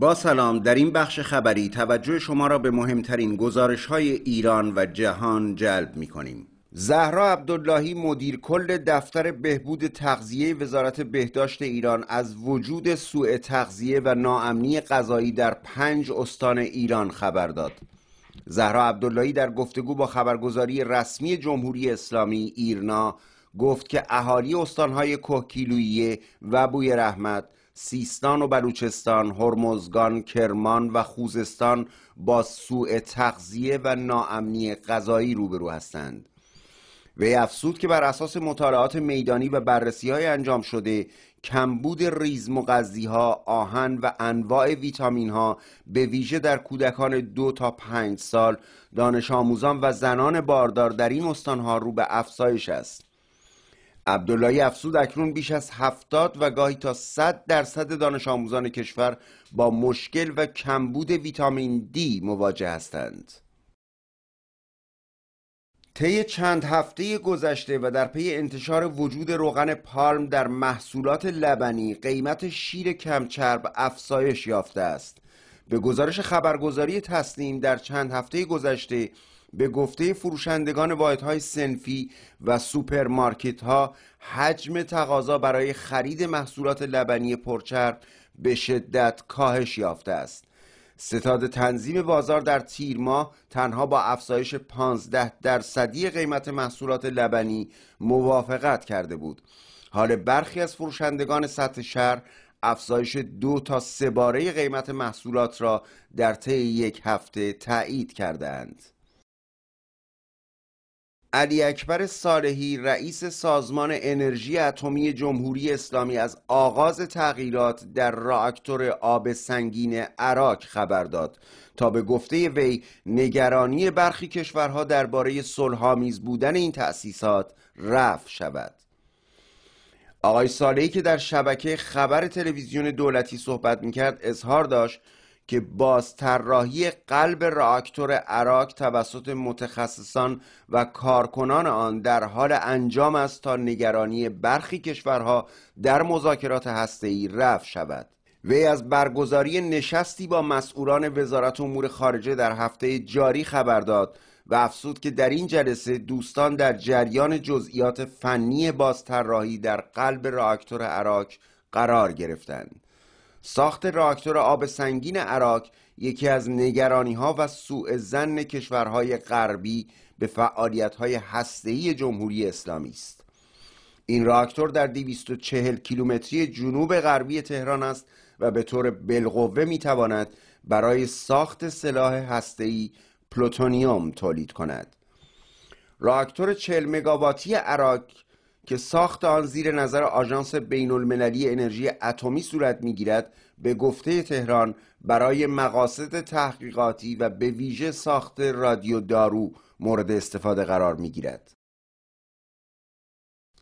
با سلام در این بخش خبری توجه شما را به مهمترین گزارش های ایران و جهان جلب می کنیم. زهرا عبداللهی مدیر کل دفتر بهبود تغذیه وزارت بهداشت ایران از وجود سوء تغذیه و ناامنی غذایی در پنج استان ایران خبر داد. زهرا عبداللهی در گفتگو با خبرگزاری رسمی جمهوری اسلامی ایرنا گفت که اهالی استانهای کوهکیلویه و بوی رحمت سیستان و بلوچستان، هرمزگان، کرمان و خوزستان با سوء تغذیه و ناامنی غذایی روبرو هستند. وی افسود که بر اساس مطالعات میدانی و بررسی های انجام شده کمبود ریز مغزی ها، آهن و انواع ویتامین ها به ویژه در کودکان دو تا پنج سال دانش آموزان و زنان باردار در این استان ها رو به افزایش است. عبداللهی افسود اکنون بیش از هفتاد و گاهی تا 100 درصد دانش آموزان کشور با مشکل و کمبود ویتامین دی مواجه هستند. طی چند هفته گذشته و در پی انتشار وجود روغن پالم در محصولات لبنی قیمت شیر کمچرب افزایش یافته است. به گزارش خبرگزاری تسنیم در چند هفته گذشته به گفته فروشندگان های سنفی و سوپرمارکت ها حجم تقاضا برای خرید محصولات لبنی پرچرب به شدت کاهش یافته است ستاد تنظیم بازار در تیر ماه تنها با افزایش 15 درصدی قیمت محصولات لبنی موافقت کرده بود حال برخی از فروشندگان سطح شهر افزایش دو تا سه باره قیمت محصولات را در طی یک هفته تایید کردند. علی اکبر صالحی رئیس سازمان انرژی اتمی جمهوری اسلامی از آغاز تغییرات در راکتور آب سنگین عراق خبر داد تا به گفته وی نگرانی برخی کشورها درباره صلحآمیز بودن این تأسیسات رفع شود آقای صالحی که در شبکه خبر تلویزیون دولتی صحبت میکرد اظهار داشت که باز قلب راکتور عراق توسط متخصصان و کارکنان آن در حال انجام است تا نگرانی برخی کشورها در مذاکرات هسته‌ای رفع شود. وی از برگزاری نشستی با مسئولان وزارت امور خارجه در هفته جاری خبر داد و افزود که در این جلسه دوستان در جریان جزئیات فنی بازطراحی در قلب راکتور عراق قرار گرفتند. ساخت راکتور آب سنگین عراق یکی از نگرانی ها و سوء زن کشورهای غربی به فعالیت های هسته‌ای جمهوری اسلامی است این راکتور در 240 کیلومتری جنوب غربی تهران است و به طور بالقوه میتواند برای ساخت سلاح هسته‌ای پلوتونیوم تولید کند راکتور 40 مگاواتی عراق که ساخت آن زیر نظر آژانس بین المللی انرژی اتمی صورت میگیرد به گفته تهران برای مقاصد تحقیقاتی و به ویژه ساخت رادیو دارو مورد استفاده قرار میگیرد.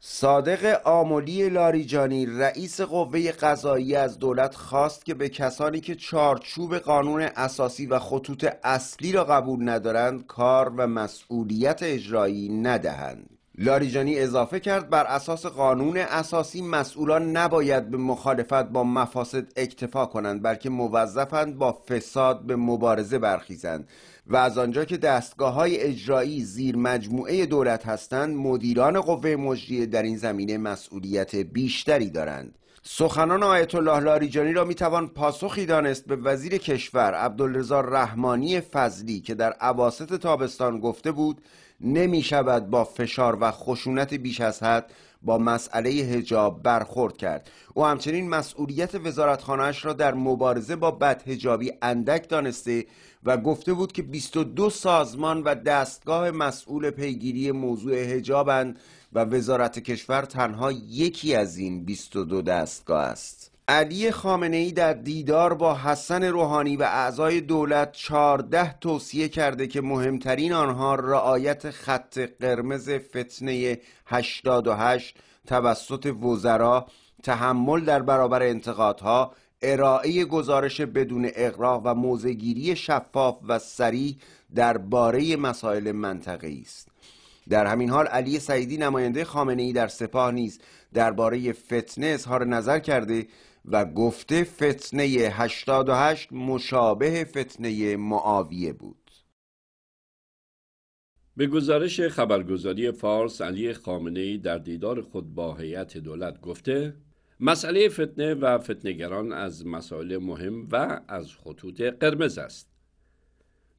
صادق آملی لاریجانی رئیس قوه قضایی از دولت خواست که به کسانی که چارچوب قانون اساسی و خطوط اصلی را قبول ندارند کار و مسئولیت اجرایی ندهند. لاریجانی اضافه کرد بر اساس قانون اساسی مسئولان نباید به مخالفت با مفاسد اکتفا کنند بلکه موظفند با فساد به مبارزه برخیزند و از آنجا که دستگاه های اجرایی زیر مجموعه دولت هستند مدیران قوه مجریه در این زمینه مسئولیت بیشتری دارند سخنان آیت الله لاریجانی را میتوان پاسخی دانست به وزیر کشور عبدالرضا رحمانی فضلی که در عواست تابستان گفته بود نمی شود با فشار و خشونت بیش از حد با مسئله هجاب برخورد کرد او همچنین مسئولیت وزارتخانهاش را در مبارزه با بد بدهجابی اندک دانسته و گفته بود که 22 سازمان و دستگاه مسئول پیگیری موضوع هجابند و وزارت کشور تنها یکی از این 22 دستگاه است علی خامنه ای در دیدار با حسن روحانی و اعضای دولت 14 توصیه کرده که مهمترین آنها رعایت خط قرمز فتنه 88 توسط وزرا تحمل در برابر انتقادها ارائه گزارش بدون اقراق و موزگیری شفاف و در باره مسائل منطقه است در همین حال علی سعیدی نماینده خامنه ای در سپاه نیز درباره فتنه اظهار نظر کرده و گفته فتنه 88 مشابه فتنه معاویه بود به گزارش خبرگزاری فارس علی ای در دیدار خود با هیئت دولت گفته مسئله فتنه و فتنهگران از مسائل مهم و از خطوط قرمز است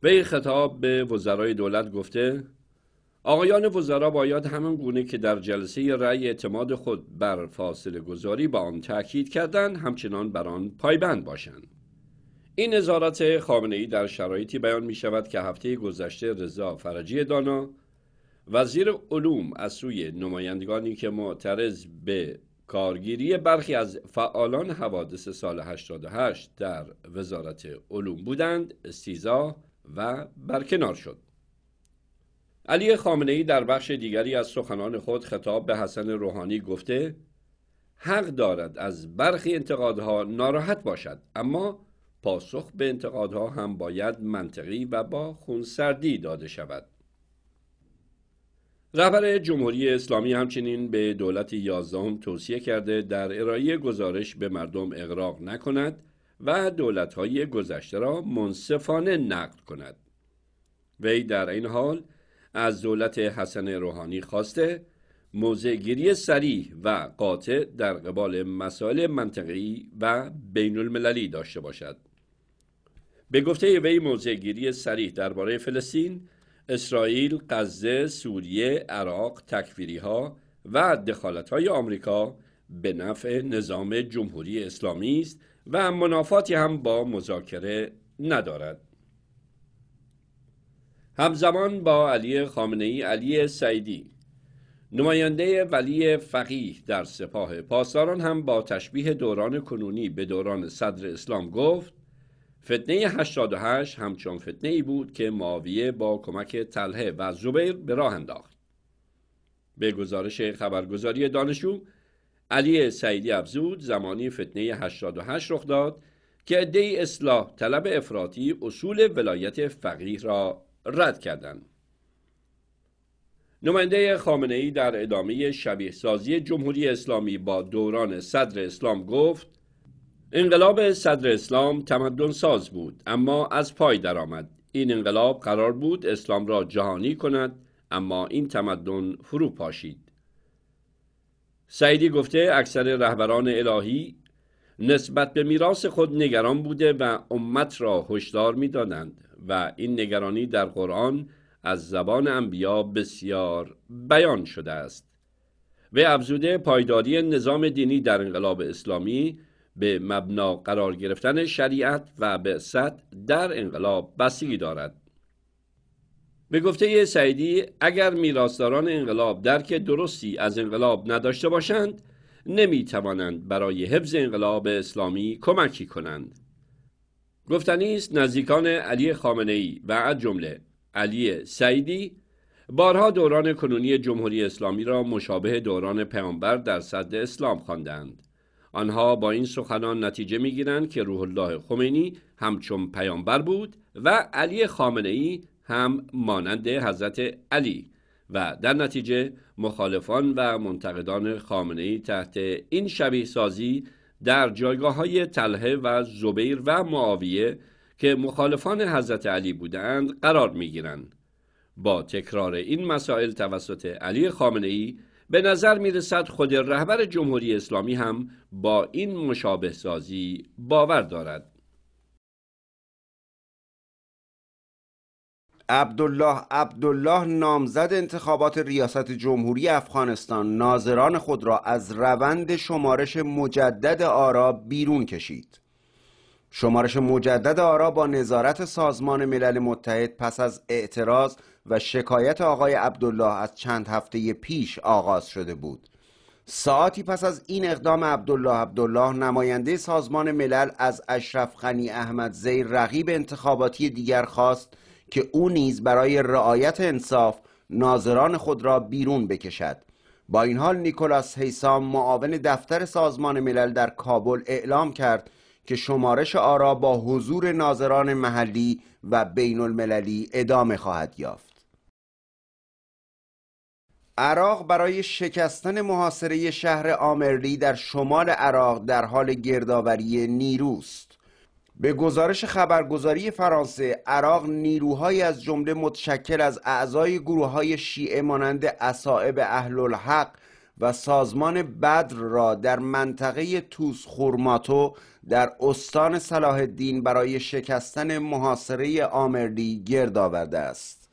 وی خطاب به وزرای دولت گفته آقایان وزرا باید همان گونه که در جلسه رأی اعتماد خود بر فاصله گذاری با آن تاکید کردند همچنان بر آن پایبند باشند این نظارت خامنه ای در شرایطی بیان می شود که هفته گذشته رضا فرجی دانا وزیر علوم از سوی نمایندگانی که معترض به کارگیری برخی از فعالان حوادث سال 88 در وزارت علوم بودند استیزا و برکنار شد علی خامنه ای در بخش دیگری از سخنان خود خطاب به حسن روحانی گفته حق دارد از برخی انتقادها ناراحت باشد اما پاسخ به انتقادها هم باید منطقی و با خونسردی داده شود رهبر جمهوری اسلامی همچنین به دولت یازدهم توصیه کرده در ارائه گزارش به مردم اغراق نکند و دولتهای گذشته را منصفانه نقد کند وی در این حال از دولت حسن روحانی خواسته موضعگیری سریح و قاطع در قبال مسائل منطقی و بین المللی داشته باشد. به گفته وی موضعگیری سریح درباره فلسطین، اسرائیل، غزه، سوریه، عراق، تکفیری ها و دخالت های آمریکا به نفع نظام جمهوری اسلامی است و منافاتی هم با مذاکره ندارد. همزمان با علی خامنه ای علی سعیدی نماینده ولی فقیه در سپاه پاسداران هم با تشبیه دوران کنونی به دوران صدر اسلام گفت فتنه 88 همچون فتنه ای بود که معاویه با کمک تله و زبیر به راه انداخت به گزارش خبرگزاری دانشجو علی سعیدی افزود زمانی فتنه 88 رخ داد که دی اصلاح طلب افراطی اصول ولایت فقیه را رد کردند. نماینده خامنه ای در ادامه شبیه سازی جمهوری اسلامی با دوران صدر اسلام گفت انقلاب صدر اسلام تمدن ساز بود اما از پای درآمد این انقلاب قرار بود اسلام را جهانی کند اما این تمدن فرو پاشید سعیدی گفته اکثر رهبران الهی نسبت به میراث خود نگران بوده و امت را هشدار میدادند و این نگرانی در قرآن از زبان انبیا بسیار بیان شده است و ابزوده پایداری نظام دینی در انقلاب اسلامی به مبنا قرار گرفتن شریعت و به در انقلاب بستگی دارد به گفته سعیدی اگر میراثداران انقلاب درک درستی از انقلاب نداشته باشند نمی توانند برای حفظ انقلاب اسلامی کمکی کنند. گفتنی است نزدیکان علی خامنه ای و از جمله علی سعیدی بارها دوران کنونی جمهوری اسلامی را مشابه دوران پیامبر در صد اسلام خواندند. آنها با این سخنان نتیجه میگیرند که روح الله خمینی همچون پیامبر بود و علی خامنه ای هم مانند حضرت علی و در نتیجه مخالفان و منتقدان خامنه ای تحت این شبیه سازی در جایگاه های تله و زبیر و معاویه که مخالفان حضرت علی بودند قرار می گیرند. با تکرار این مسائل توسط علی خامنه ای به نظر می رسد خود رهبر جمهوری اسلامی هم با این مشابه سازی باور دارد. عبدالله عبدالله نامزد انتخابات ریاست جمهوری افغانستان ناظران خود را از روند شمارش مجدد آرا بیرون کشید شمارش مجدد آرا با نظارت سازمان ملل متحد پس از اعتراض و شکایت آقای عبدالله از چند هفته پیش آغاز شده بود ساعتی پس از این اقدام عبدالله عبدالله نماینده سازمان ملل از اشرف احمد زیر رقیب انتخاباتی دیگر خواست که او نیز برای رعایت انصاف ناظران خود را بیرون بکشد با این حال نیکولاس هیسام معاون دفتر سازمان ملل در کابل اعلام کرد که شمارش آرا با حضور ناظران محلی و بین المللی ادامه خواهد یافت عراق برای شکستن محاصره شهر آمرلی در شمال عراق در حال گردآوری نیروست به گزارش خبرگزاری فرانسه عراق نیروهایی از جمله متشکل از اعضای گروه های شیعه مانند اصائب اهل الحق و سازمان بدر را در منطقه توس خورماتو در استان صلاح الدین برای شکستن محاصره آمردی گرد آورده است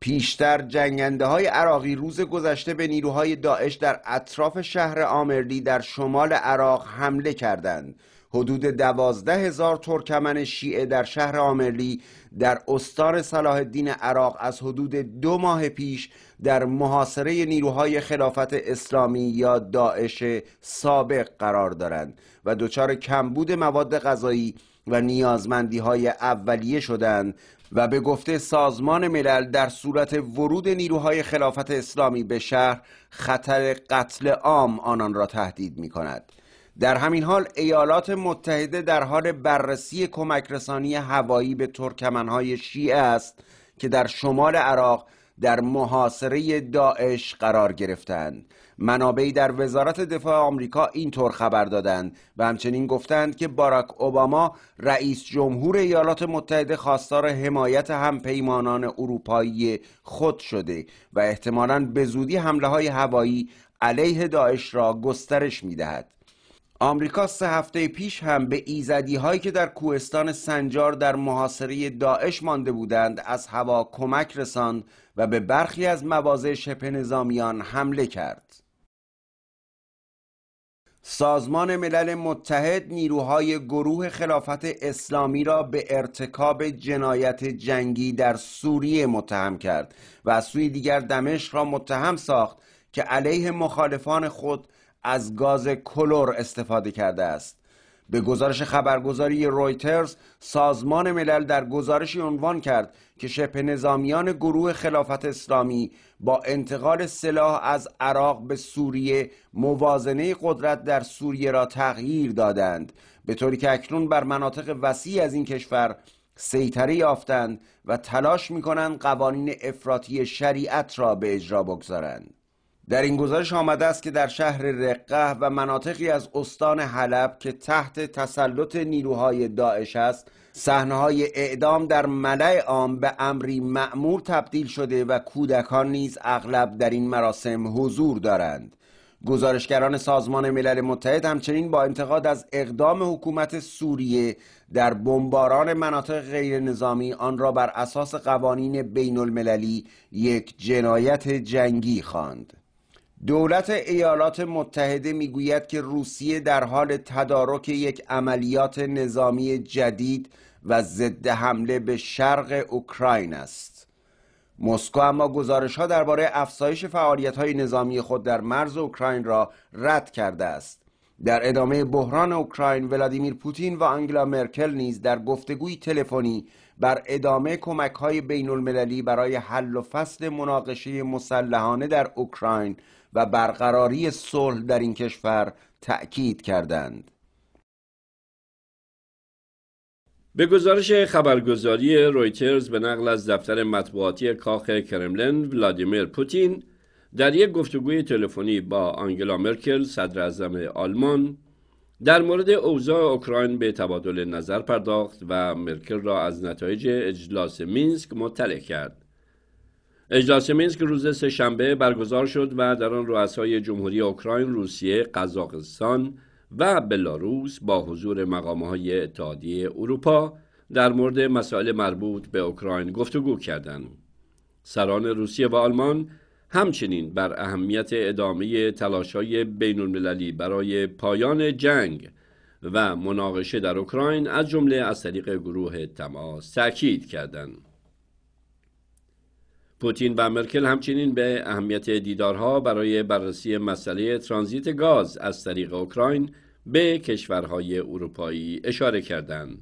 پیشتر جنگنده های عراقی روز گذشته به نیروهای داعش در اطراف شهر آمردی در شمال عراق حمله کردند حدود دوازده هزار ترکمن شیعه در شهر آمرلی در استان صلاح الدین عراق از حدود دو ماه پیش در محاصره نیروهای خلافت اسلامی یا داعش سابق قرار دارند و دچار کمبود مواد غذایی و نیازمندی های اولیه شدند و به گفته سازمان ملل در صورت ورود نیروهای خلافت اسلامی به شهر خطر قتل عام آنان را تهدید می کند. در همین حال ایالات متحده در حال بررسی کمک رسانی هوایی به ترکمنهای شیعه است که در شمال عراق در محاصره داعش قرار گرفتند منابعی در وزارت دفاع آمریکا اینطور خبر دادند و همچنین گفتند که باراک اوباما رئیس جمهور ایالات متحده خواستار حمایت همپیمانان اروپایی خود شده و احتمالاً به زودی حمله های هوایی علیه داعش را گسترش میدهد آمریکا سه هفته پیش هم به ایزدی هایی که در کوهستان سنجار در محاصره داعش مانده بودند از هوا کمک رساند و به برخی از مواضع شبه نظامیان حمله کرد. سازمان ملل متحد نیروهای گروه خلافت اسلامی را به ارتکاب جنایت جنگی در سوریه متهم کرد و از سوی دیگر دمشق را متهم ساخت که علیه مخالفان خود از گاز کلور استفاده کرده است به گزارش خبرگزاری رویترز سازمان ملل در گزارشی عنوان کرد که شبه نظامیان گروه خلافت اسلامی با انتقال سلاح از عراق به سوریه موازنه قدرت در سوریه را تغییر دادند به طوری که اکنون بر مناطق وسیع از این کشور سیطره یافتند و تلاش می کنند قوانین افراطی شریعت را به اجرا بگذارند در این گزارش آمده است که در شهر رقه و مناطقی از استان حلب که تحت تسلط نیروهای داعش است صحنه‌های اعدام در ملع عام به امری معمور تبدیل شده و کودکان نیز اغلب در این مراسم حضور دارند گزارشگران سازمان ملل متحد همچنین با انتقاد از اقدام حکومت سوریه در بمباران مناطق غیر نظامی آن را بر اساس قوانین بین المللی یک جنایت جنگی خواند. دولت ایالات متحده میگوید که روسیه در حال تدارک یک عملیات نظامی جدید و ضد حمله به شرق اوکراین است. مسکو اما گزارش ها درباره افزایش فعالیت های نظامی خود در مرز اوکراین را رد کرده است. در ادامه بحران اوکراین ولادیمیر پوتین و آنگلا مرکل نیز در گفتگوی تلفنی بر ادامه کمک های بین المللی برای حل و فصل مناقشه مسلحانه در اوکراین و برقراری صلح در این کشور تأکید کردند به گزارش خبرگزاری رویترز به نقل از دفتر مطبوعاتی کاخ کرملین ولادیمیر پوتین در یک گفتگوی تلفنی با آنگلا مرکل صدر اعظم آلمان در مورد اوضاع اوکراین به تبادل نظر پرداخت و مرکل را از نتایج اجلاس مینسک مطلع کرد اجلاس مینسک روز شنبه برگزار شد و در آن رؤسای جمهوری اوکراین، روسیه، قزاقستان و بلاروس با حضور مقامهای اتحادیه اروپا در مورد مسائل مربوط به اوکراین گفتگو کردند. سران روسیه و آلمان همچنین بر اهمیت ادامه های بین المللی برای پایان جنگ و مناقشه در اوکراین از جمله از طریق گروه تماس تاکید کردند. پوتین و مرکل همچنین به اهمیت دیدارها برای بررسی مسئله ترانزیت گاز از طریق اوکراین به کشورهای اروپایی اشاره کردند.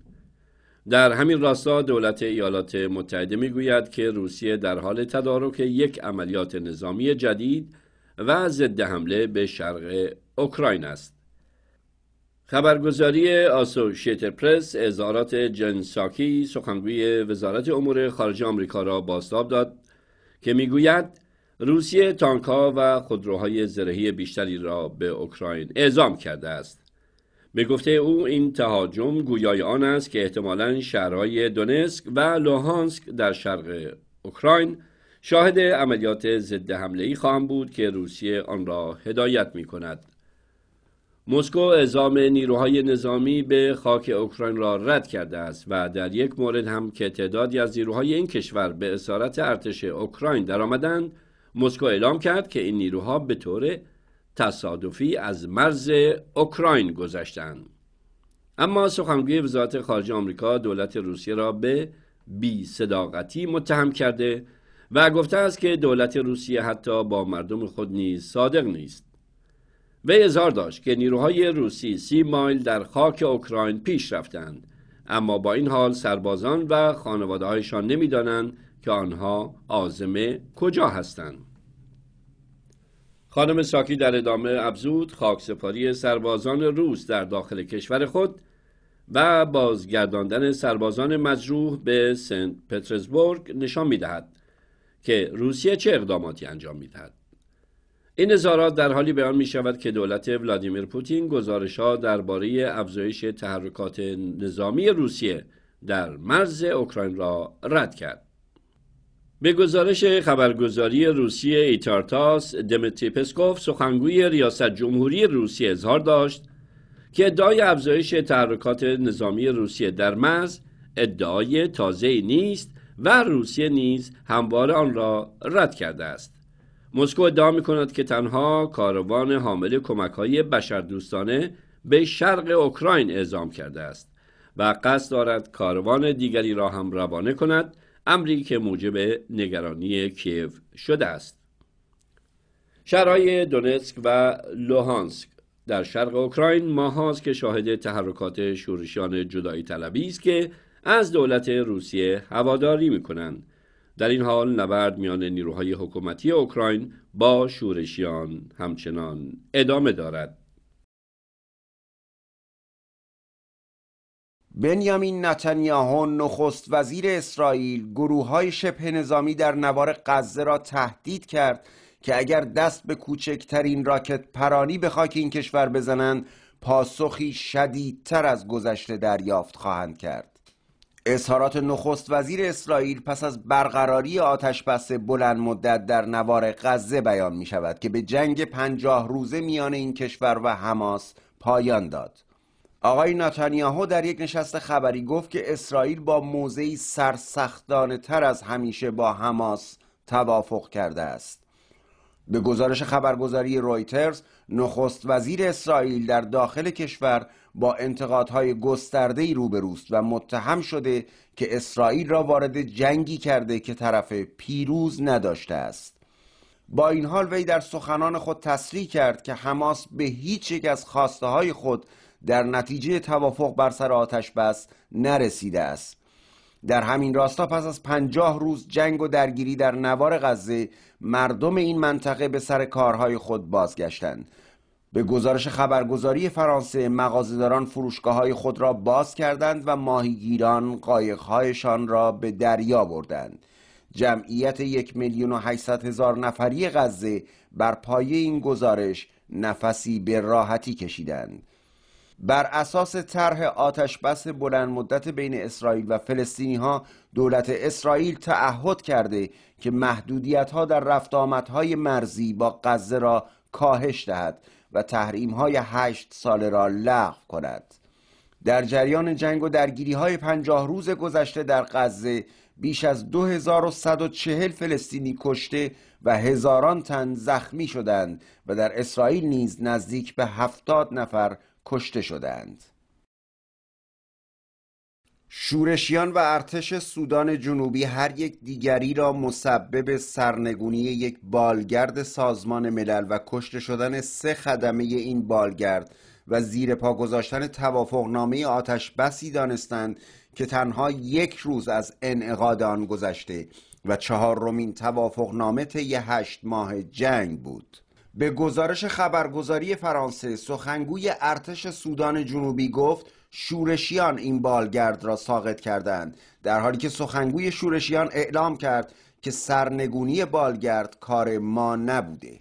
در همین راستا دولت ایالات متحده میگوید که روسیه در حال تدارک یک عملیات نظامی جدید و ضد حمله به شرق اوکراین است. خبرگزاری آسوشیت پرس اظهارات جنساکی سخنگوی وزارت امور خارجه آمریکا را بازتاب داد که میگوید روسیه تانکها و خودروهای زرهی بیشتری را به اوکراین اعزام کرده است به گفته او این تهاجم گویای آن است که احتمالا شهرهای دونسک و لوهانسک در شرق اوکراین شاهد عملیات ضد حمله ای خواهم بود که روسیه آن را هدایت می کند. مسکو اعزام نیروهای نظامی به خاک اوکراین را رد کرده است و در یک مورد هم که تعدادی از نیروهای این کشور به اسارت ارتش اوکراین درآمدند مسکو اعلام کرد که این نیروها به طور تصادفی از مرز اوکراین گذشتند اما سخنگوی وزارت خارجه آمریکا دولت روسیه را به بی صداقتی متهم کرده و گفته است که دولت روسیه حتی با مردم خود نیز صادق نیست وی اظهار داشت که نیروهای روسی سی مایل در خاک اوکراین پیش رفتند اما با این حال سربازان و خانواده هایشان نمیدانند که آنها آزمه کجا هستند خانم ساکی در ادامه ابزود خاکسپاری سربازان روس در داخل کشور خود و بازگرداندن سربازان مجروح به سنت پترزبورگ نشان میدهد که روسیه چه اقداماتی انجام دهد. این اظهارات در حالی بیان می شود که دولت ولادیمیر پوتین گزارش ها درباره افزایش تحرکات نظامی روسیه در مرز اوکراین را رد کرد. به گزارش خبرگزاری روسیه ایتارتاس دمیتری پسکوف سخنگوی ریاست جمهوری روسیه اظهار داشت که ادعای افزایش تحرکات نظامی روسیه در مرز ادعای تازه نیست و روسیه نیز همواره آن را رد کرده است. مسکو ادعا می کند که تنها کاروان حامل کمک های بشردوستانه به شرق اوکراین اعزام کرده است و قصد دارد کاروان دیگری را هم روانه کند امری که موجب نگرانی کیف شده است شهرهای دونسک و لوهانسک در شرق اوکراین ماهاست که شاهد تحرکات شورشیان جدایی طلبی است که از دولت روسیه هواداری می کنند در این حال نبرد میان نیروهای حکومتی اوکراین با شورشیان همچنان ادامه دارد بنیامین نتانیاهو نخست وزیر اسرائیل گروه های شبه نظامی در نوار غزه را تهدید کرد که اگر دست به کوچکترین راکت پرانی به خاک این کشور بزنند پاسخی شدیدتر از گذشته دریافت خواهند کرد اظهارات نخست وزیر اسرائیل پس از برقراری آتش بس بلند مدت در نوار غزه بیان می شود که به جنگ پنجاه روزه میان این کشور و حماس پایان داد. آقای نتانیاهو در یک نشست خبری گفت که اسرائیل با موضعی سرسختانه تر از همیشه با حماس توافق کرده است. به گزارش خبرگزاری رویترز نخست وزیر اسرائیل در داخل کشور با انتقادهای گستردهی روبروست و متهم شده که اسرائیل را وارد جنگی کرده که طرف پیروز نداشته است با این حال وی در سخنان خود تصریح کرد که حماس به هیچ یک از خواسته های خود در نتیجه توافق بر سر آتش بس نرسیده است در همین راستا پس از پنجاه روز جنگ و درگیری در نوار غزه مردم این منطقه به سر کارهای خود بازگشتند به گزارش خبرگزاری فرانسه مغازهداران فروشگاه های خود را باز کردند و ماهیگیران قایقهایشان را به دریا بردند جمعیت یک میلیون و هزار نفری غزه بر پایه این گزارش نفسی به راحتی کشیدند بر اساس طرح آتش بس بلند مدت بین اسرائیل و فلسطینی ها دولت اسرائیل تعهد کرده که محدودیت ها در رفت های مرزی با غزه را کاهش دهد و تحریم های هشت ساله را لغو کند در جریان جنگ و درگیری های پنجاه روز گذشته در غزه بیش از 2140 فلسطینی کشته و هزاران تن زخمی شدند و در اسرائیل نیز نزدیک به 70 نفر کشته شدند. شورشیان و ارتش سودان جنوبی هر یک دیگری را مسبب سرنگونی یک بالگرد سازمان ملل و کشته شدن سه خدمه این بالگرد و زیر پا گذاشتن توافقنامه آتش بسی دانستند که تنها یک روز از انعقاد آن گذشته و چهارمین توافقنامه طی هشت ماه جنگ بود به گزارش خبرگزاری فرانسه سخنگوی ارتش سودان جنوبی گفت شورشیان این بالگرد را ساقط کردند در حالی که سخنگوی شورشیان اعلام کرد که سرنگونی بالگرد کار ما نبوده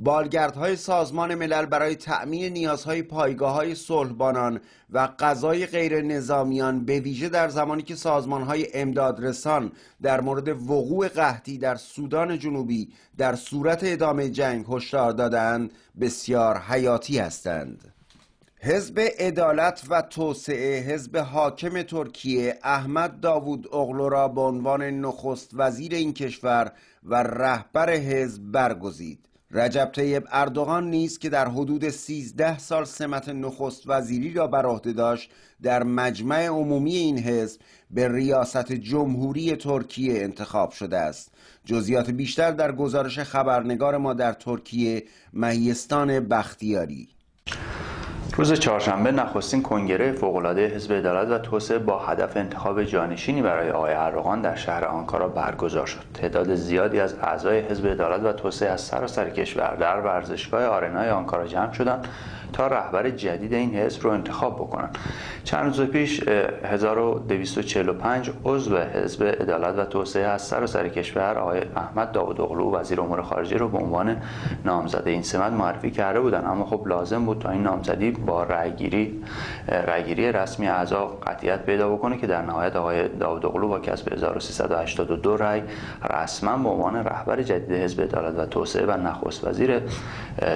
بالگردهای سازمان ملل برای تأمین نیازهای پایگاه های صلحبانان و غذای غیر نظامیان به ویژه در زمانی که سازمانهای امدادرسان در مورد وقوع قحطی در سودان جنوبی در صورت ادامه جنگ هشدار دادند بسیار حیاتی هستند. حزب عدالت و توسعه حزب حاکم ترکیه احمد داوود اغلو را به عنوان نخست وزیر این کشور و رهبر حزب برگزید رجب طیب اردوغان نیز که در حدود 13 سال سمت نخست وزیری را بر عهده داشت در مجمع عمومی این حزب به ریاست جمهوری ترکیه انتخاب شده است جزئیات بیشتر در گزارش خبرنگار ما در ترکیه مهیستان بختیاری روز چهارشنبه نخستین کنگره فوقالعاده حزب عدالت و توسعه با هدف انتخاب جانشینی برای آقای اردوغان در شهر آنکارا برگزار شد تعداد زیادی از اعضای حزب عدالت و توسعه از سراسر کشور در ورزشگاه آرنای آنکارا جمع شدند تا رهبر جدید این حزب رو انتخاب بکنن چند روز پیش 1245 عضو حزب عدالت و توسعه از سر و سر کشور آقای احمد و وزیر امور خارجه رو به عنوان نامزد این سمت معرفی کرده بودن اما خب لازم بود تا این نامزدی با رأیگیری رأیگیری رسمی اعضا قطعیت پیدا بکنه که در نهایت آقای اغلو با کسب 1382 رأی رسما به عنوان رهبر جدید حزب عدالت و توسعه و نخست وزیر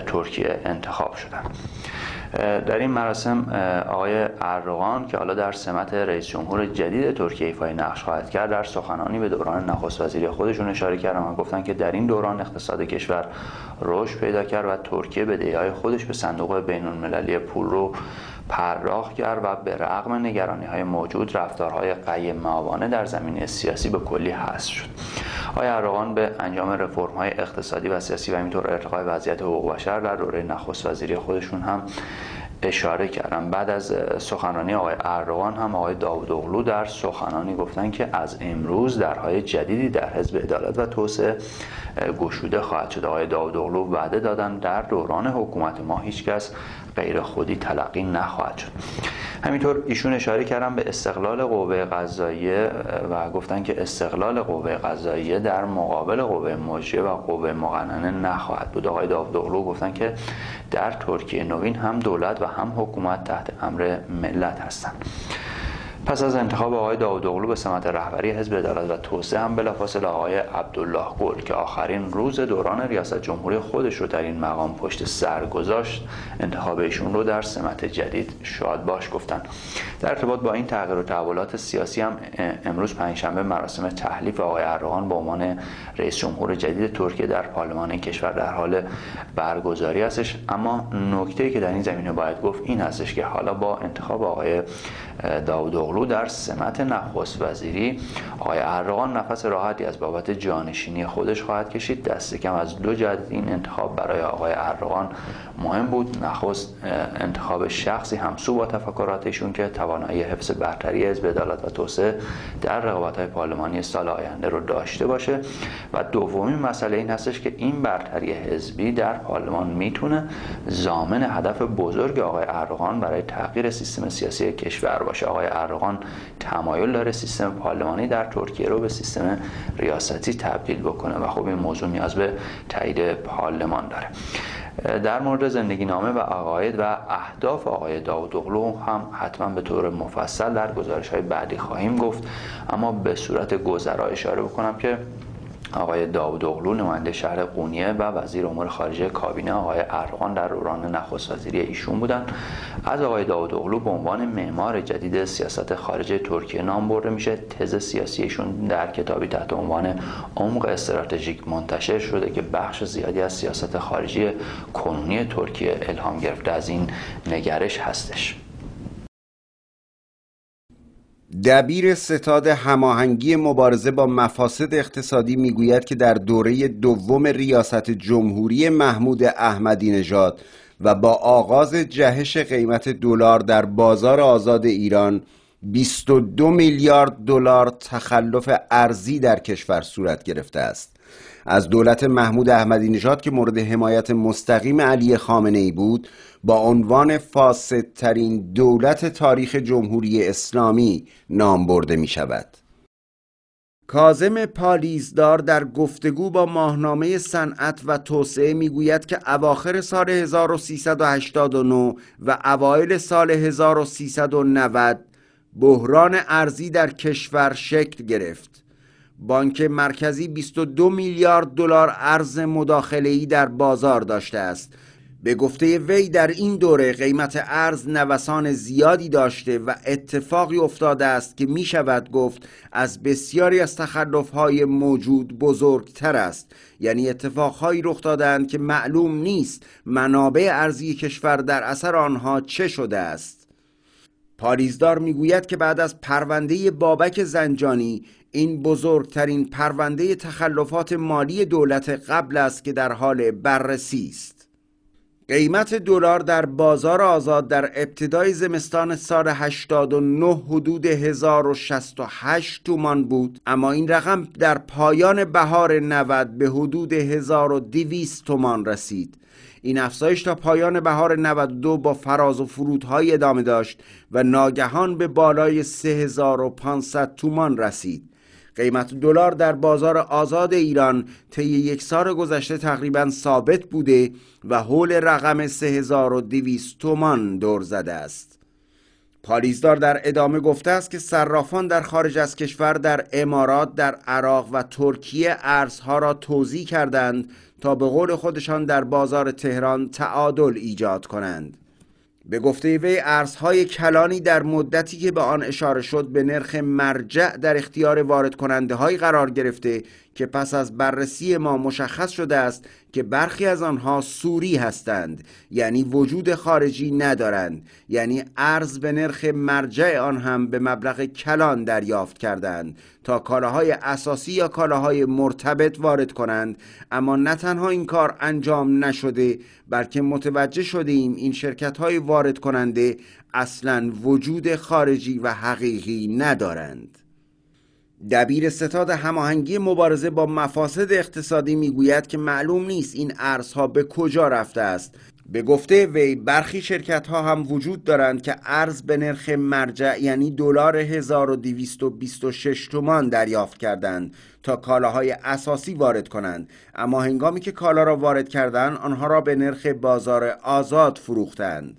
ترکیه انتخاب شدند در این مراسم آقای اردوغان که حالا در سمت رئیس جمهور جدید ترکیه ایفای نقش خواهد کرد در سخنانی به دوران نخست وزیری خودشون اشاره کردن و گفتن که در این دوران اقتصاد کشور رشد پیدا کرد و ترکیه به های خودش به صندوق بین المللی پول رو پرداخت کرد و به رغم نگرانی های موجود رفتارهای ماوانه در زمینه سیاسی به کلی حذف شد آیا اردوغان به انجام رفرم های اقتصادی و سیاسی و همینطور ارتقای وضعیت حقوق بشر در دوره نخست وزیری خودشون هم اشاره کردم بعد از سخنرانی آقای اردوغان هم آقای اغلو در سخنرانی گفتن که از امروز درهای جدیدی در حزب عدالت و توسعه گشوده خواهد شد آقای اغلو وعده دادن در دوران حکومت ما هیچکس غیر خودی تلقی نخواهد شد همینطور ایشون اشاره کردن به استقلال قوه قضاییه و گفتن که استقلال قوه قضاییه در مقابل قوه مجریه و قوه مقننه نخواهد بود آقای داودوغلو گفتن که در ترکیه نوین هم دولت و هم حکومت تحت امر ملت هستند پس از انتخاب آقای اوغلو به سمت رهبری حزب عدالت و توسعه هم بلافاصله آقای عبدالله گل که آخرین روز دوران ریاست جمهوری خودش رو در این مقام پشت سر گذاشت انتخاب ایشون رو در سمت جدید شاد باش گفتن در ارتباط با این تغییر و تحولات سیاسی هم امروز پنجشنبه مراسم تحلیف آقای اردوغان به عنوان رئیس جمهور جدید ترکیه در پارلمان این کشور در حال برگزاری هستش اما نکته که در این زمینه باید گفت این هستش که حالا با انتخاب آقای داوود در سمت نخست وزیری آقای ارغان نفس راحتی از بابت جانشینی خودش خواهد کشید دست کم از دو جد این انتخاب برای آقای ارغان مهم بود نخست انتخاب شخصی همسو با تفکراتشون که توانایی حفظ برتری حزب عدالت و توسعه در رقابت‌های پارلمانی سال آینده رو داشته باشه و دومین مسئله این هستش که این برتری حزبی در پارلمان میتونه زامن هدف بزرگ آقای ارغان برای تغییر سیستم سیاسی کشور باشه آقای اردوغان تمایل داره سیستم پارلمانی در ترکیه رو به سیستم ریاستی تبدیل بکنه و خب این موضوع نیاز به تایید پارلمان داره در مورد زندگی نامه و عقاید و اهداف آقای اغلو هم حتما به طور مفصل در گزارش های بعدی خواهیم گفت اما به صورت گذرا اشاره بکنم که آقای داود اغلو نماینده شهر قونیه و وزیر امور خارجه کابینه آقای ارغان در دوران نخست وزیری ایشون بودند از آقای داود اغلو به عنوان معمار جدید سیاست خارجه ترکیه نام برده میشه تز سیاسی ایشون در کتابی تحت عنوان عمق استراتژیک منتشر شده که بخش زیادی از سیاست خارجی کنونی ترکیه الهام گرفته از این نگرش هستش دبیر ستاد هماهنگی مبارزه با مفاسد اقتصادی میگوید که در دوره دوم ریاست جمهوری محمود احمدی نژاد و با آغاز جهش قیمت دلار در بازار آزاد ایران 22 میلیارد دلار تخلف ارزی در کشور صورت گرفته است از دولت محمود احمدی نژاد که مورد حمایت مستقیم علی خامنه ای بود با عنوان فاسدترین دولت تاریخ جمهوری اسلامی نام برده می شود. کازم پالیزدار در گفتگو با ماهنامه صنعت و توسعه میگوید که اواخر سال 1389 و اوایل سال 1390 بحران ارزی در کشور شکل گرفت. بانک مرکزی 22 میلیارد دلار ارز مداخله‌ای در بازار داشته است به گفته وی در این دوره قیمت ارز نوسان زیادی داشته و اتفاقی افتاده است که می شود گفت از بسیاری از های موجود بزرگتر است یعنی اتفاقهایی رخ دادند که معلوم نیست منابع ارزی کشور در اثر آنها چه شده است پاریزدار میگوید که بعد از پرونده بابک زنجانی این بزرگترین پرونده تخلفات مالی دولت قبل است که در حال بررسی است قیمت دلار در بازار آزاد در ابتدای زمستان سال 89 حدود 1068 تومان بود اما این رقم در پایان بهار 90 به حدود 1200 تومان رسید این افزایش تا پایان بهار 92 با فراز و فرودهای ادامه داشت و ناگهان به بالای 3500 تومان رسید قیمت دلار در بازار آزاد ایران طی یک سال گذشته تقریبا ثابت بوده و حول رقم 3200 تومان دور زده است پالیزدار در ادامه گفته است که صرافان در خارج از کشور در امارات در عراق و ترکیه ارزها را توضیح کردند تا به قول خودشان در بازار تهران تعادل ایجاد کنند به گفته وی ارزهای کلانی در مدتی که به آن اشاره شد به نرخ مرجع در اختیار وارد های قرار گرفته که پس از بررسی ما مشخص شده است که برخی از آنها سوری هستند یعنی وجود خارجی ندارند یعنی ارز به نرخ مرجع آن هم به مبلغ کلان دریافت کردند تا کالاهای اساسی یا کالاهای مرتبط وارد کنند اما نه تنها این کار انجام نشده بلکه متوجه شدیم این شرکت های وارد کننده اصلا وجود خارجی و حقیقی ندارند دبیر ستاد هماهنگی مبارزه با مفاسد اقتصادی میگوید که معلوم نیست این ارزها به کجا رفته است به گفته وی برخی شرکت ها هم وجود دارند که ارز به نرخ مرجع یعنی دلار 1226 تومان دریافت کردند تا کالاهای اساسی وارد کنند اما هنگامی که کالا را وارد کردند آنها را به نرخ بازار آزاد فروختند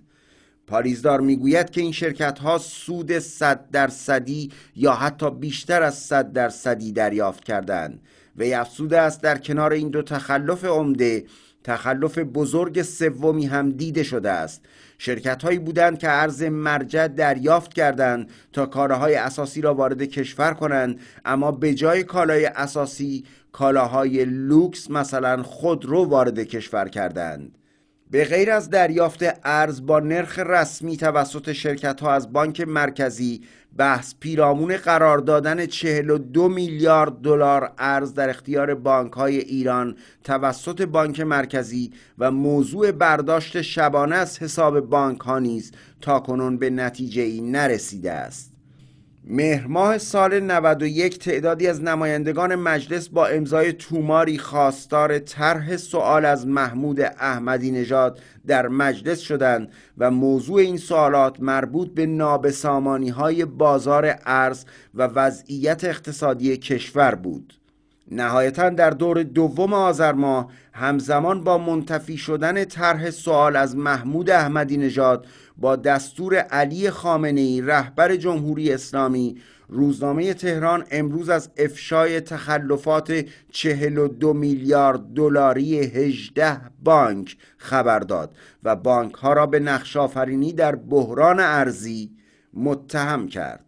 پاریزدار میگوید که این شرکت ها سود 100 درصدی یا حتی بیشتر از 100 درصدی دریافت کردند و افسوده است در کنار این دو تخلف عمده تخلف بزرگ سومی هم دیده شده است شرکت هایی بودند که ارز مرجع دریافت کردند تا کارهای اساسی را وارد کشور کنند اما به جای کالای اساسی کالاهای لوکس مثلا خود رو وارد کشور کردند به غیر از دریافت ارز با نرخ رسمی توسط شرکت ها از بانک مرکزی بحث پیرامون قرار دادن 42 میلیارد دلار ارز در اختیار بانک های ایران توسط بانک مرکزی و موضوع برداشت شبانه از حساب بانک ها نیز تا کنون به نتیجه ای نرسیده است. ماه سال 91 تعدادی از نمایندگان مجلس با امضای توماری خواستار طرح سوال از محمود احمدی نژاد در مجلس شدند و موضوع این سوالات مربوط به نابسامانی های بازار ارز و وضعیت اقتصادی کشور بود نهایتا در دور دوم آذر ماه همزمان با منتفی شدن طرح سوال از محمود احمدی نژاد با دستور علی خامنه ای رهبر جمهوری اسلامی روزنامه تهران امروز از افشای تخلفات 42 میلیارد دلاری 18 بانک خبر داد و بانک ها را به نقش در بحران ارزی متهم کرد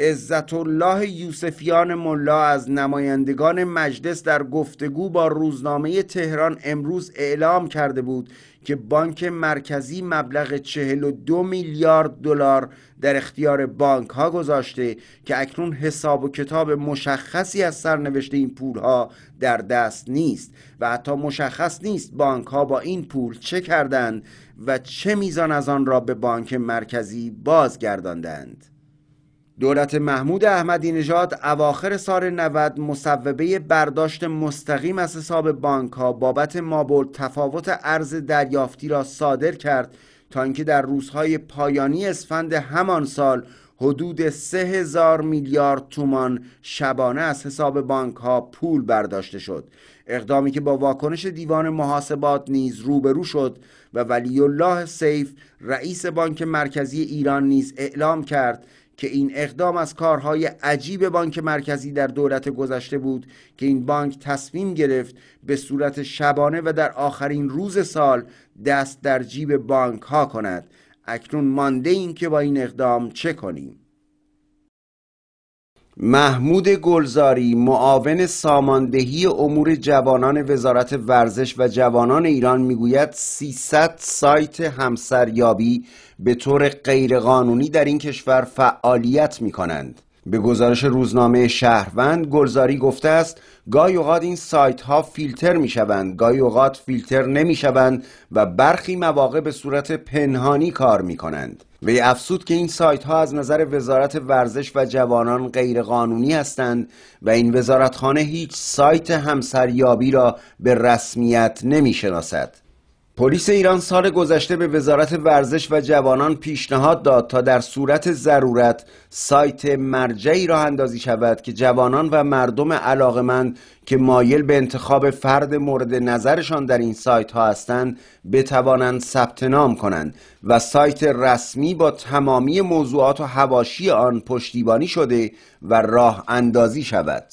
عزت الله یوسفیان ملا از نمایندگان مجلس در گفتگو با روزنامه تهران امروز اعلام کرده بود که بانک مرکزی مبلغ 42 میلیارد دلار در اختیار بانک ها گذاشته که اکنون حساب و کتاب مشخصی از سرنوشت این پول ها در دست نیست و حتی مشخص نیست بانک ها با این پول چه کردند و چه میزان از آن را به بانک مرکزی بازگرداندند دولت محمود احمدی نژاد اواخر سال 90 مصوبه برداشت مستقیم از حساب بانک ها بابت مابل تفاوت ارز دریافتی را صادر کرد تا اینکه در روزهای پایانی اسفند همان سال حدود 3000 میلیارد تومان شبانه از حساب بانک ها پول برداشته شد اقدامی که با واکنش دیوان محاسبات نیز روبرو شد و ولی الله سیف رئیس بانک مرکزی ایران نیز اعلام کرد که این اقدام از کارهای عجیب بانک مرکزی در دولت گذشته بود که این بانک تصمیم گرفت به صورت شبانه و در آخرین روز سال دست در جیب بانک ها کند اکنون مانده این که با این اقدام چه کنیم محمود گلزاری معاون ساماندهی امور جوانان وزارت ورزش و جوانان ایران میگوید 300 سایت همسریابی به طور غیرقانونی در این کشور فعالیت می کنند. به گزارش روزنامه شهروند گلزاری گفته است گاهی اوقات این سایت ها فیلتر می شوند گاهی اوقات فیلتر نمی شوند و برخی مواقع به صورت پنهانی کار می کنند وی افسود که این سایت ها از نظر وزارت ورزش و جوانان غیرقانونی هستند و این وزارتخانه هیچ سایت همسریابی را به رسمیت نمیشناسد. پلیس ایران سال گذشته به وزارت ورزش و جوانان پیشنهاد داد تا در صورت ضرورت سایت مرجعی راه اندازی شود که جوانان و مردم علاقمند که مایل به انتخاب فرد مورد نظرشان در این سایت ها هستند بتوانند ثبت نام کنند و سایت رسمی با تمامی موضوعات و حواشی آن پشتیبانی شده و راه اندازی شود.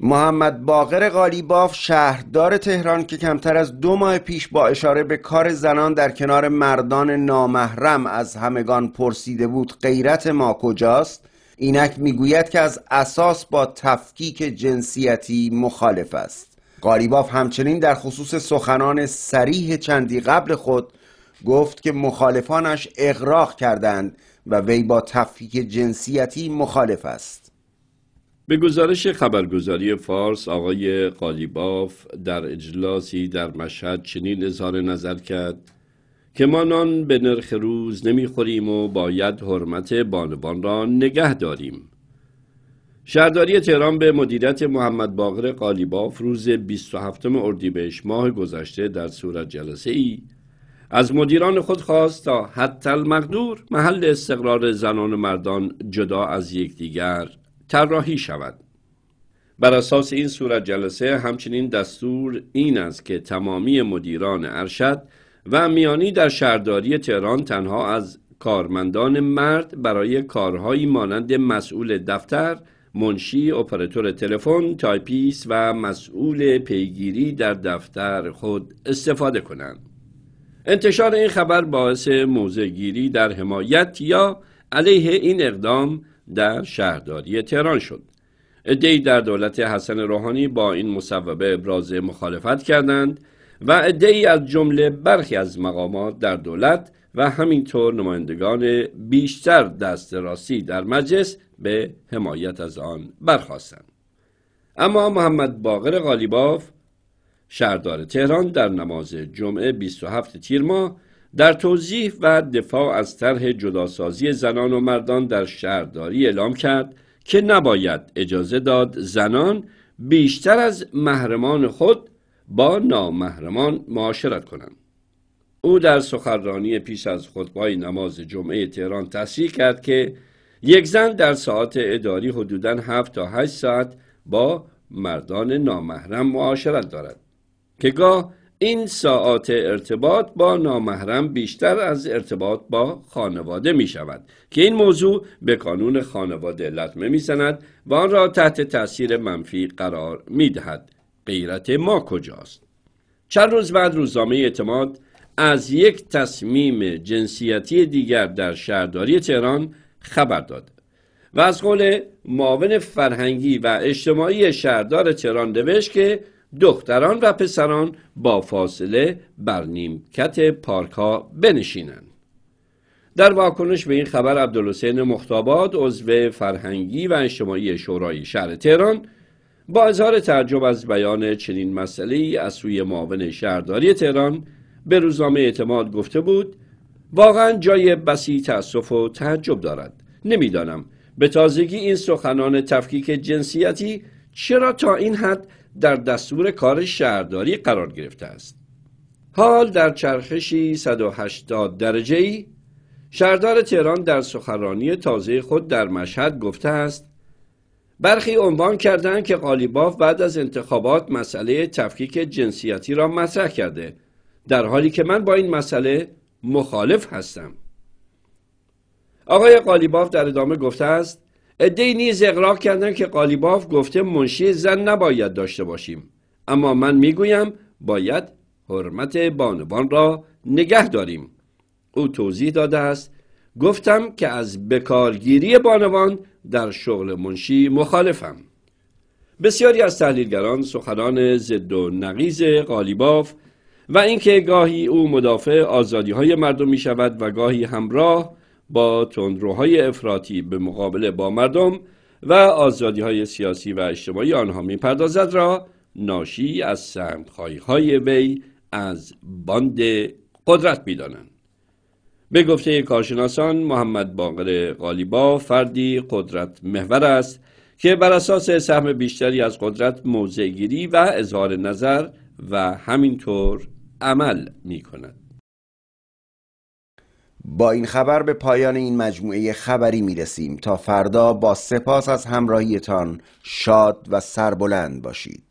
محمد باقر قالیباف شهردار تهران که کمتر از دو ماه پیش با اشاره به کار زنان در کنار مردان نامحرم از همگان پرسیده بود غیرت ما کجاست اینک میگوید که از اساس با تفکیک جنسیتی مخالف است قالیباف همچنین در خصوص سخنان سریح چندی قبل خود گفت که مخالفانش اغراق کردند و وی با تفکیک جنسیتی مخالف است به گزارش خبرگزاری فارس آقای قالیباف در اجلاسی در مشهد چنین اظهار نظر کرد که ما نان به نرخ روز نمیخوریم و باید حرمت بانوان را نگه داریم شهرداری تهران به مدیریت محمد باقر قالیباف روز 27 اردیبهشت ماه گذشته در صورت جلسه ای از مدیران خود خواست تا حتی المقدور محل استقرار زنان و مردان جدا از یکدیگر طراحی شود بر اساس این صورت جلسه همچنین دستور این است که تمامی مدیران ارشد و میانی در شهرداری تهران تنها از کارمندان مرد برای کارهایی مانند مسئول دفتر، منشی، اپراتور تلفن، تایپیس و مسئول پیگیری در دفتر خود استفاده کنند. انتشار این خبر باعث موزگیری در حمایت یا علیه این اقدام در شهرداری تهران شد ادهی در دولت حسن روحانی با این مصوبه ابراز مخالفت کردند و ادهی از جمله برخی از مقامات در دولت و همینطور نمایندگان بیشتر دست راستی در مجلس به حمایت از آن برخواستند اما محمد باقر غالیباف شهردار تهران در نماز جمعه 27 تیر ماه در توضیح و دفاع از طرح جداسازی زنان و مردان در شهرداری اعلام کرد که نباید اجازه داد زنان بیشتر از محرمان خود با نامحرمان معاشرت کنند او در سخنرانی پیش از خطبای نماز جمعه تهران تصریح کرد که یک زن در ساعت اداری حدوداً 7 تا 8 ساعت با مردان نامحرم معاشرت دارد که گاه این ساعات ارتباط با نامحرم بیشتر از ارتباط با خانواده می شود که این موضوع به کانون خانواده لطمه می سند و آن را تحت تاثیر منفی قرار می دهد. غیرت ما کجاست؟ چند روز بعد روزنامه اعتماد از یک تصمیم جنسیتی دیگر در شهرداری تهران خبر داد و از قول معاون فرهنگی و اجتماعی شهردار تهران نوشت که دختران و پسران با فاصله بر نیمکت پارک بنشینند. در واکنش به این خبر عبدالحسین مختاباد عضو فرهنگی و اجتماعی شورای شهر تهران با اظهار تعجب از بیان چنین مسئله از سوی معاون شهرداری تهران به روزنامه اعتماد گفته بود واقعا جای بسی تأسف و تعجب دارد نمیدانم به تازگی این سخنان تفکیک جنسیتی چرا تا این حد در دستور کار شهرداری قرار گرفته است حال در چرخشی 180 درجه ای شهردار تهران در سخنرانی تازه خود در مشهد گفته است برخی عنوان کردند که قالیباف بعد از انتخابات مسئله تفکیک جنسیتی را مطرح کرده در حالی که من با این مسئله مخالف هستم آقای قالیباف در ادامه گفته است عدهای نیز اقرار کردن که قالیباف گفته منشی زن نباید داشته باشیم اما من میگویم باید حرمت بانوان را نگه داریم او توضیح داده است گفتم که از بکارگیری بانوان در شغل منشی مخالفم بسیاری از تحلیلگران سخنان زد و نقیز قالیباف و اینکه گاهی او مدافع آزادی های مردم می شود و گاهی همراه با تندروهای افراطی به مقابله با مردم و آزادی های سیاسی و اجتماعی آنها میپردازد را ناشی از سمت های وی از باند قدرت میدانند به گفته کارشناسان محمد باقر غالیبا فردی قدرت محور است که بر اساس سهم بیشتری از قدرت موضعگیری و اظهار نظر و همینطور عمل می کند. با این خبر به پایان این مجموعه خبری می رسیم تا فردا با سپاس از همراهیتان شاد و سربلند باشید